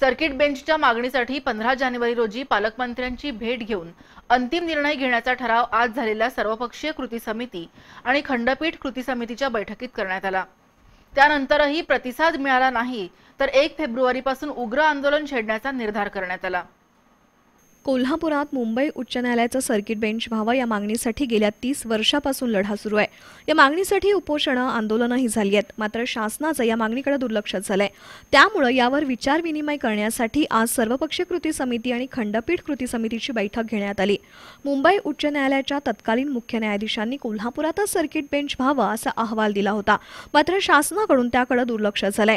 circuit बेंचच्या मागणीसाठी पंधरा जानेवारी रोजी पालकमंत्र्यांची भेट घेऊन अंतिम निर्णय घेण्याचा ठराव आज झालेल्या सर्वपक्षीय कृती समिती आणि खंडपीठ कृती समितीच्या बैठकीत करण्यात आला त्यानंतरही प्रतिसाद मिळाला नाही तर एक फेब्रुवारीपासून उग्र आंदोलन छेडण्याचा निर्धार करण्यात आला कोल्हापुरात मुंबई उच्च न्यायालयाचं सर्किट बेंच व्हावं या मागणीसाठी गेल्या तीस वर्षापासून लढा सुरू आहे या मागणीसाठी उपोषणं आंदोलनही झाली आहेत मात्र शासनाचं या मागणीकडे दुर्लक्ष झालंय त्यामुळं यावर विचारविनिमय करण्यासाठी आज सर्वपक्षीय कृती समिती आणि खंडपीठ कृती समितीची बैठक घेण्यात आली मुंबई उच्च न्यायालयाच्या तत्कालीन मुख्य न्यायाधीशांनी कोल्हापुरातच सर्किट बेंच व्हावं असा अहवाल दिला होता मात्र शासनाकडून त्याकडे दुर्लक्ष झालंय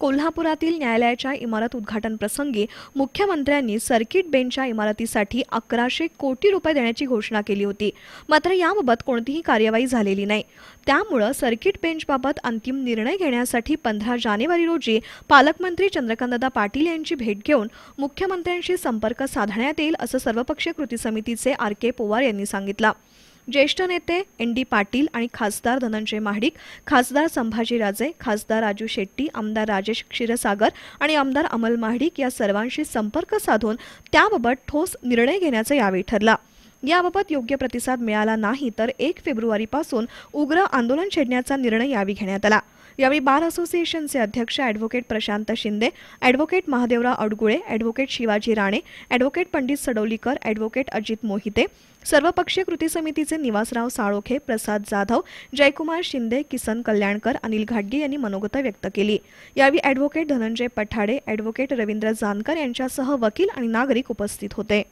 कोल्हापुरातील न्यायालयाच्या इमारत उद्घाटन प्रसंगी मुख्यमंत्र्यांनी सर्किट बेंचच्या इमारतीसाठी अकराशे कोटी रुपये देण्याची घोषणा केली होती मात्र याबाबत कोणतीही कार्यवाही झालेली नाही त्यामुळं सर्किट बेंचबाबत अंतिम निर्णय घेण्यासाठी पंधरा जानेवारी रोजी पालकमंत्री चंद्रकांतदा पाटील यांची भेट घेऊन मुख्यमंत्र्यांशी संपर्क साधण्यात येईल असं सर्वपक्षीय कृती समितीचे आर के पोवार यांनी सांगितलं ज्येष्ठ नेते एन डी पाटील आणि खासदार धनंजय महाडिक खासदार संभाजीराजे खासदार राजू शेट्टी आमदार राजेश क्षीरसागर आणि आमदार अमल महाडिक या सर्वांशी संपर्क साधून त्याबाबत ठोस निर्णय घेण्याचं यावेळी ठरला याबाबत योग्य प्रतिसाद मिळाला नाही तर एक फेब्रुवारीपासून उग्र आंदोलन छेडण्याचा निर्णय यावेळी घेण्यात आला यावेळी बार असोसिएशनचे अध्यक्ष advocate Prashant Shinde advocate Mahadevrao Adgule advocate Shivaji Rane advocate Pandit Sadolikar advocate Ajit Mohite सर्वपक्षीय कृती समितीचे निवासराव साळोखे प्रसाद जाधव जयकुमार शिंदे किसन कल्याणकर अनिल घाटगे यांनी मनोगत व्यक्त केली यावेळी ॲडव्होकेट धनंजय पठाडे ॲडव्होकेट रवींद्र जानकर यांच्यासह वकील आणि नागरिक उपस्थित होते